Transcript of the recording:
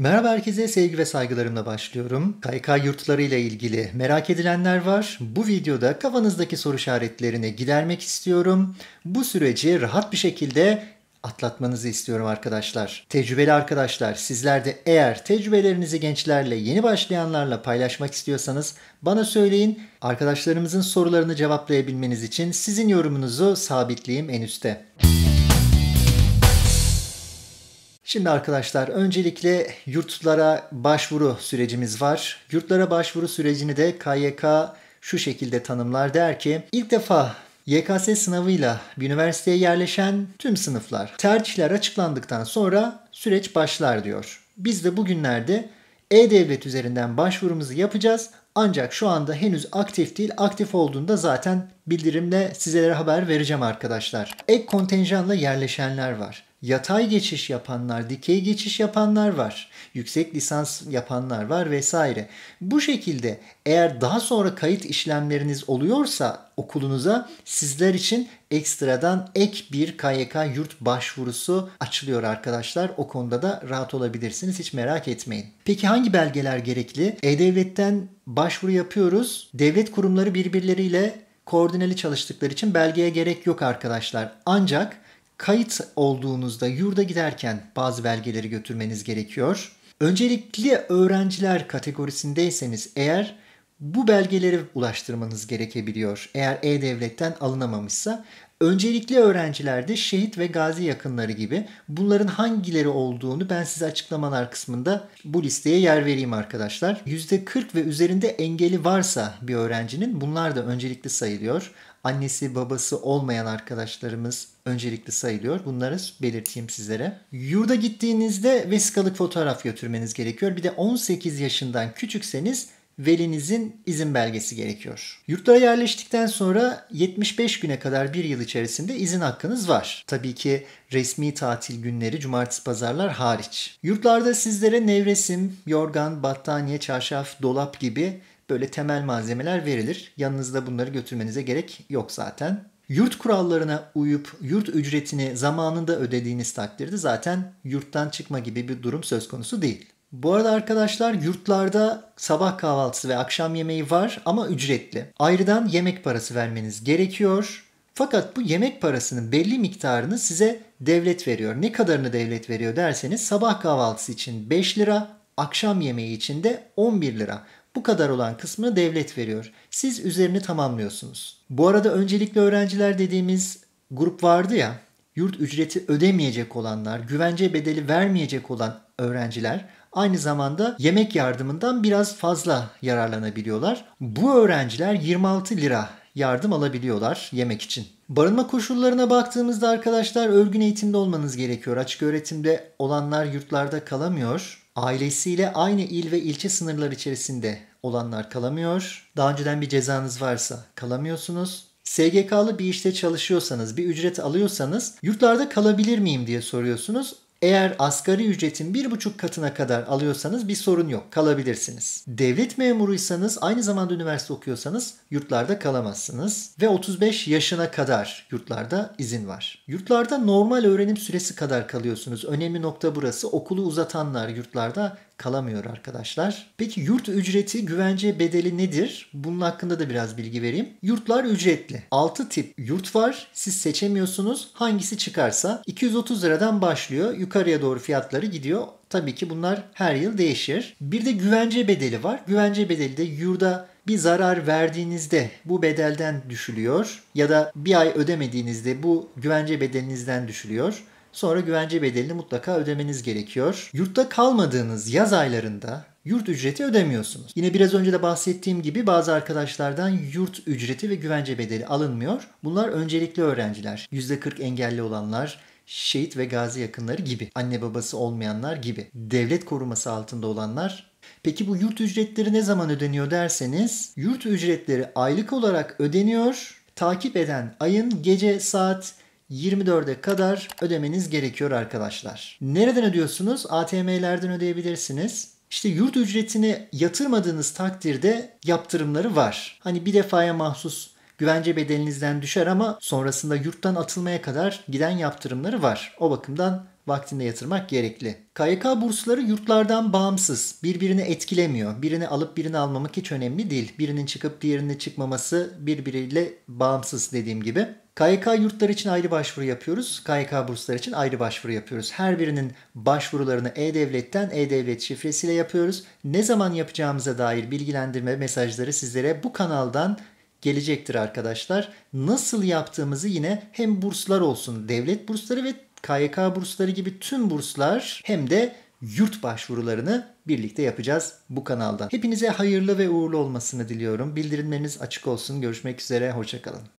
Merhaba herkese sevgi ve saygılarımla başlıyorum. KYK yurtları ile ilgili merak edilenler var. Bu videoda kafanızdaki soru işaretlerini gidermek istiyorum. Bu süreci rahat bir şekilde atlatmanızı istiyorum arkadaşlar. Tecrübeli arkadaşlar sizler de eğer tecrübelerinizi gençlerle yeni başlayanlarla paylaşmak istiyorsanız bana söyleyin. Arkadaşlarımızın sorularını cevaplayabilmeniz için sizin yorumunuzu sabitleyeyim en üstte. Müzik Şimdi arkadaşlar öncelikle yurtlara başvuru sürecimiz var. Yurtlara başvuru sürecini de KYK şu şekilde tanımlar der ki ilk defa YKS sınavıyla üniversiteye yerleşen tüm sınıflar tercihler açıklandıktan sonra süreç başlar diyor. Biz de bugünlerde e-Devlet üzerinden başvurumuzu yapacağız. Ancak şu anda henüz aktif değil. Aktif olduğunda zaten bildirimle sizlere haber vereceğim arkadaşlar. Ek kontenjanla yerleşenler var yatay geçiş yapanlar, dikey geçiş yapanlar var. Yüksek lisans yapanlar var vesaire. Bu şekilde eğer daha sonra kayıt işlemleriniz oluyorsa okulunuza sizler için ekstradan ek bir KYK yurt başvurusu açılıyor arkadaşlar. O konuda da rahat olabilirsiniz. Hiç merak etmeyin. Peki hangi belgeler gerekli? E-Devlet'ten başvuru yapıyoruz. Devlet kurumları birbirleriyle koordineli çalıştıkları için belgeye gerek yok arkadaşlar. Ancak kayıt olduğunuzda yurda giderken bazı belgeleri götürmeniz gerekiyor. Öncelikli öğrenciler kategorisindeyseniz eğer bu belgeleri ulaştırmanız gerekebiliyor. Eğer E-Devlet'ten alınamamışsa öncelikli öğrencilerde şehit ve gazi yakınları gibi bunların hangileri olduğunu ben size açıklamalar kısmında bu listeye yer vereyim arkadaşlar. %40 ve üzerinde engeli varsa bir öğrencinin bunlar da öncelikli sayılıyor annesi babası olmayan arkadaşlarımız öncelikli sayılıyor. Bunları belirteyim sizlere. Yurda gittiğinizde vesikalık fotoğraf götürmeniz gerekiyor. Bir de 18 yaşından küçükseniz velinizin izin belgesi gerekiyor. Yurtlara yerleştikten sonra 75 güne kadar bir yıl içerisinde izin hakkınız var. Tabii ki resmi tatil günleri cumartesi pazarlar hariç. Yurtlarda sizlere nevresim, yorgan, battaniye, çarşaf, dolap gibi böyle temel malzemeler verilir. Yanınızda bunları götürmenize gerek yok zaten. Yurt kurallarına uyup yurt ücretini zamanında ödediğiniz takdirde zaten yurttan çıkma gibi bir durum söz konusu değil. Bu arada arkadaşlar yurtlarda sabah kahvaltısı ve akşam yemeği var ama ücretli. Ayrıdan yemek parası vermeniz gerekiyor. Fakat bu yemek parasının belli miktarını size devlet veriyor. Ne kadarını devlet veriyor derseniz sabah kahvaltısı için 5 lira, akşam yemeği için de 11 lira. Bu kadar olan kısmını devlet veriyor. Siz üzerini tamamlıyorsunuz. Bu arada öncelikli öğrenciler dediğimiz grup vardı ya. Yurt ücreti ödemeyecek olanlar, güvence bedeli vermeyecek olan öğrenciler aynı zamanda yemek yardımından biraz fazla yararlanabiliyorlar. Bu öğrenciler 26 lira yardım alabiliyorlar yemek için. Barınma koşullarına baktığımızda arkadaşlar örgün eğitimde olmanız gerekiyor. Açık öğretimde olanlar yurtlarda kalamıyor. Ailesiyle aynı il ve ilçe sınırları içerisinde olanlar kalamıyor. Daha önceden bir cezanız varsa kalamıyorsunuz. SGK'lı bir işte çalışıyorsanız, bir ücret alıyorsanız yurtlarda kalabilir miyim diye soruyorsunuz. Eğer asgari ücretin bir buçuk katına kadar alıyorsanız bir sorun yok kalabilirsiniz. Devlet memuruysanız aynı zamanda üniversite okuyorsanız yurtlarda kalamazsınız ve 35 yaşına kadar yurtlarda izin var. Yurtlarda normal öğrenim süresi kadar kalıyorsunuz. Önemli nokta burası. Okulu uzatanlar yurtlarda kalamıyor arkadaşlar. Peki yurt ücreti güvence bedeli nedir? Bunun hakkında da biraz bilgi vereyim. Yurtlar ücretli. 6 tip yurt var. Siz seçemiyorsunuz. Hangisi çıkarsa 230 liradan başlıyor. Yukarıya doğru fiyatları gidiyor. Tabii ki bunlar her yıl değişir. Bir de güvence bedeli var. Güvence bedeli de yurda bir zarar verdiğinizde bu bedelden düşülüyor ya da bir ay ödemediğinizde bu güvence bedelinizden düşülüyor. Sonra güvence bedelini mutlaka ödemeniz gerekiyor. Yurtta kalmadığınız yaz aylarında yurt ücreti ödemiyorsunuz. Yine biraz önce de bahsettiğim gibi bazı arkadaşlardan yurt ücreti ve güvence bedeli alınmıyor. Bunlar öncelikli öğrenciler, %40 engelli olanlar, şehit ve gazi yakınları gibi, anne babası olmayanlar gibi, devlet koruması altında olanlar Peki bu yurt ücretleri ne zaman ödeniyor derseniz yurt ücretleri aylık olarak ödeniyor. Takip eden ayın gece saat 24'e kadar ödemeniz gerekiyor arkadaşlar. Nereden ödüyorsunuz? ATM'lerden ödeyebilirsiniz. İşte yurt ücretini yatırmadığınız takdirde yaptırımları var. Hani bir defaya mahsus güvence bedelinizden düşer ama sonrasında yurttan atılmaya kadar giden yaptırımları var. O bakımdan vaktinde yatırmak gerekli. KYK bursları yurtlardan bağımsız, birbirini etkilemiyor. Birini alıp birini almamak hiç önemli değil. Birinin çıkıp diğerinin çıkmaması birbiriyle bağımsız dediğim gibi. KYK yurtlar için ayrı başvuru yapıyoruz. KYK bursları için ayrı başvuru yapıyoruz. Her birinin başvurularını E-Devlet'ten E-Devlet şifresiyle yapıyoruz. Ne zaman yapacağımıza dair bilgilendirme mesajları sizlere bu kanaldan gelecektir arkadaşlar. Nasıl yaptığımızı yine hem burslar olsun, devlet bursları ve KYK bursları gibi tüm burslar hem de yurt başvurularını birlikte yapacağız bu kanaldan. Hepinize hayırlı ve uğurlu olmasını diliyorum. Bildirimleriniz açık olsun. Görüşmek üzere. Hoşçakalın.